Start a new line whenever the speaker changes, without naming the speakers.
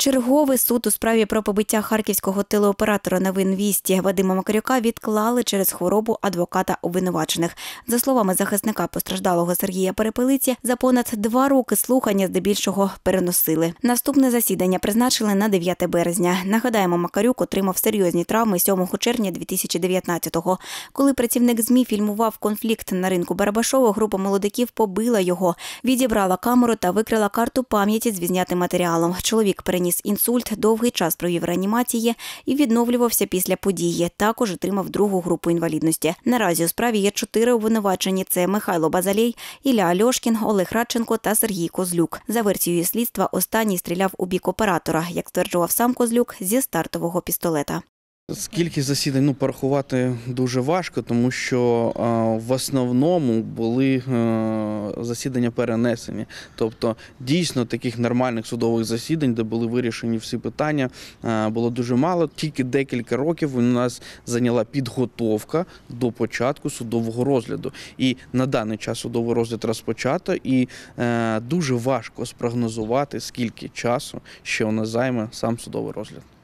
Черговий суд у справі про побиття харківського телеоператора новин Вісті Вадима Макарюка відклали через хворобу адвоката обвинувачених. За словами захисника постраждалого Сергія Перепелиці, за понад два роки слухання здебільшого переносили. Наступне засідання призначили на 9 березня. Нагадаємо, Макарюк отримав серйозні травми 7 червня 2019-го. Коли працівник змі фільмував конфлікт на ринку Барабашова, група молодиків побила його, відібрала камеру та викрила карту пам'яті з візнятим матеріалом. Чоловік переніс переніс інсульт, довгий час провів реанімації і відновлювався після події. Також отримав другу групу інвалідності. Наразі у справі є чотири обвинувачені: це Михайло Базалій, Ілля Альошкін, Олег Радченко та Сергій Козлюк. За версією слідства останній стріляв у бік оператора, як стверджував сам Козлюк, зі стартового пістолета.
Скільки засідань ну порахувати дуже важко, тому що а, в основному були а, е, засідання перенесені. Тобто дійсно таких нормальних судових засідань, де були вирішені всі питання, а, е, було дуже мало. Тільки декілька років у нас зайняла підготовка до початку судового розгляду. І на даний час судовий розгляд розпочато, і а, е, дуже важко спрогнозувати, скільки часу ще у нас займе сам судовий розгляд.